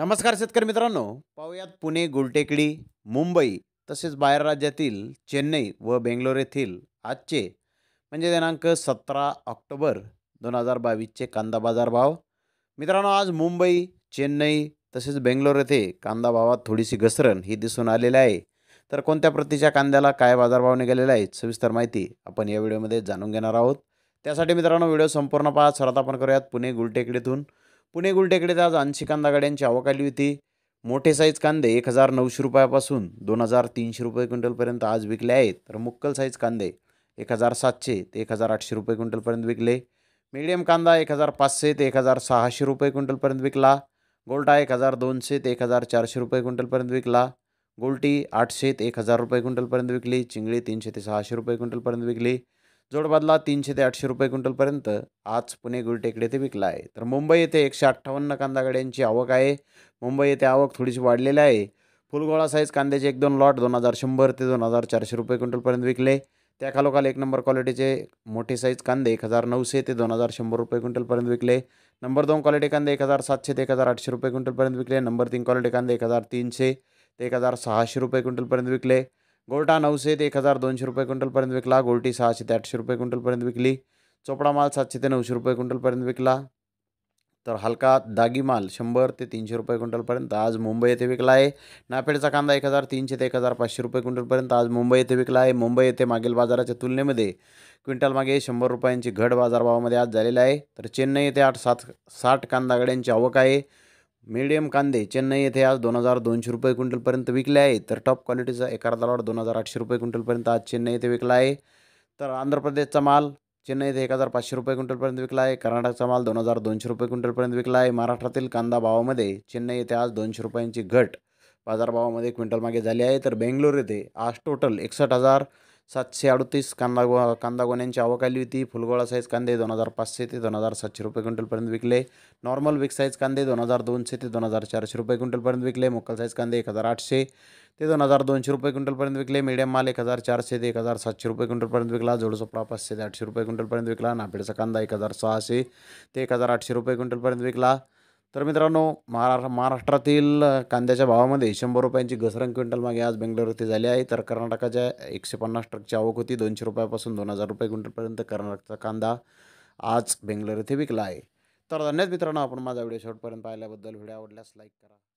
नमस्कार शेतकरी मित्रांनो पाहूयात पुणे गुलटेकडी मुंबई तसेच बाहेर राज्यातील चेन्नई व बेंगलोर येथील आजचे म्हणजे दिनांक सतरा ऑक्टोबर दोन हजार बावीसचे कांदा बाजार भाव मित्रांनो आज मुंबई चेन्नई तसेच बेंगलोर येथे कांदा भावात थोडीशी घसरण ही दिसून आलेली आहे तर कोणत्या प्रतीच्या कांद्याला काय बाजारभाव निघालेला आहे सविस्तर माहिती आपण या व्हिडिओमध्ये जाणून घेणार आहोत त्यासाठी मित्रांनो व्हिडिओ संपूर्ण पाहत सरात आपण करूयात पुणे गुलटेकडीतून पुणे गुलटेकडे आज ऐंशी कांदा गाड्यांची आवक आली होती मोठे साईज कांदे एक हजार नऊशे रुपयापासून दोन हजार तीनशे रुपये क्विंटलपर्यंत आज विकले आहेत तर मुक्कल साईज कांदे एक हजार सातशे ते एक हजार आठशे रुपये क्विंटलपर्यंत विकले मीडियम कांदा एक हजार पाचशे ते एक हजार सहाशे रुपये क्विंटलपर्यंत विकला गोल्टा एक हजार दोनशे ते एक हजार चारशे रुपये क्विंटलपर्यंत विकला गोल्टी आठशे ते एक हजार रुपये क्विंटलपर्यंत विकली चिंगळी तीनशे ते सहाशे रुपये क्विंटलपर्यंत विकली जोडबादला तीनशे ते आठशे रुपये क्विंटलपर्यंत आज पुणे गुलटेकडे ते विकला आहे तर मुंबई येथे एकशे अठ्ठावन्न कांदा आवक आहे मुंबई येथे आवक थोडीशी वाढलेली आहे फुलगोळा साईज कांद्याचे एक दोन लॉट दोन हजार शंभर ते दोन हजार चारशे रुपये क्विंटलपर्यंत विकले त्या खालोखाल एक नंबर क्वालिटीचे मोठे साईज कांदे एक हजार नऊशे ते दोन हजार शंभर रुपये क्विंटलपर्यंत विकले नंबर दोन क्वालिटी कांदे एक हजार सातशे ते एक हजार आठशे रुपये क्विंटलपर्यंत विकले नंबर तीन क्वालिटी कांदे एक हजार तीनशे ते एक हजार सहाशे रुपये क्विंटलपर्यंत विकले गोरटा नऊशे ते एक हजार दोनशे रुपये क्विंटलपर्यंत विकला गोरटी सहाशे ते आठशे रुपये क्विंटलपर्यंत विकली चोपडा माल सातशे ते नऊशे रुपये क्विंटलपर्यंत विकला तर हलका दागी माल शंभर ते तीनशे रुपये क्विंटलपर्यंत आज मुंबई येथे विकला आहे नाफेडचा कांदा एक हजार तीनशे ते एक हजार पाचशे रुपये क्विंटलपर्यंत आज मुंबई येथे विकला आहे मुंबई येथे मागील बाजाराच्या तुलनेमध्ये क्विंटल मागे शंभर रुपयांची घट बाजारभावामध्ये आज झालेला आहे तर चेन्नई येथे आठ सात साठ कांदा गाड्यांची आवक आहे मीडियम कांदे चेन्नई येथे आज दोन हजार दोनशे रुपये क्विंटलपर्यंत विकले आहेत तर टॉप क्वालिटीचा एका दलावर दोन हजार आठशे रुपये क्विंटलपर्यंत आज चेन्नई येथे विकला आहे तर आंध्र प्रदेशचा माल चेन्नई येथे एक हजार पाचशे रुपये क्विंटलपर्यंत विकला आहे कर्नाटकचा माल दोन हजार दोनशे रुपये क्विंटलपर्यंत विकला आहे महाराष्ट्रातील कांदा भावामध्ये चेन्नई येथे आज दोनशे रुपयांची घट बाजारभावामध्ये क्विंटल मागे झाली आहे तर बेंगलोर येथे आज टोटल एकसष्ट हजार सातशे अडतीस कांदा गो कांदा गोण्यांची आवक आली होती फुलगोळा साईज कांदे दोन हजार पाचशे ते दोन हजार सातशे रुपये क्विंटलपर्यंत विकले नॉर्मल विक साईज कांदे दोन हजार दोनशे ते दोन हजार चारशे रुपये क्विंटलपर्यंत विकले मुक्कल साईज कांदे एक हजार आठशे ते दोन हजार दोनशे रुपये क्विंटलपर्यंत विकले मीडियम माल एक हजार चारशे ते एक हजार सातशे रुपये क्विंटलपर्यंत विकला जोडसोपळा पाचशे ते आठशे रुपये क्विंटलपर्यंत विकला नापेडचा कांदा एक हजार सहाशे ते एक हजार आठशे रुपये क्विंटलपर्यंत विकला तर मित्रांनो महारा महाराष्ट्रातील कांद्याच्या भावामध्ये शंभर रुपयांची घसरण क्विंटल मागे आज येथे झाली आहे तर कर्नाटकाच्या एकशे पन्नास ट्रकची आवक होती दोनशे रुपयापासून दोन हजार रुपये क्विंटलपर्यंत कर्नाटकचा कांदा आज बेंगलोर येथे विकला आहे तर धन्यवाद मित्रांनो आपण माझा व्हिडिओ शॉर्टपर्यंत पाहिल्याबद्दल व्हिडिओ आवडल्यास लाईक करा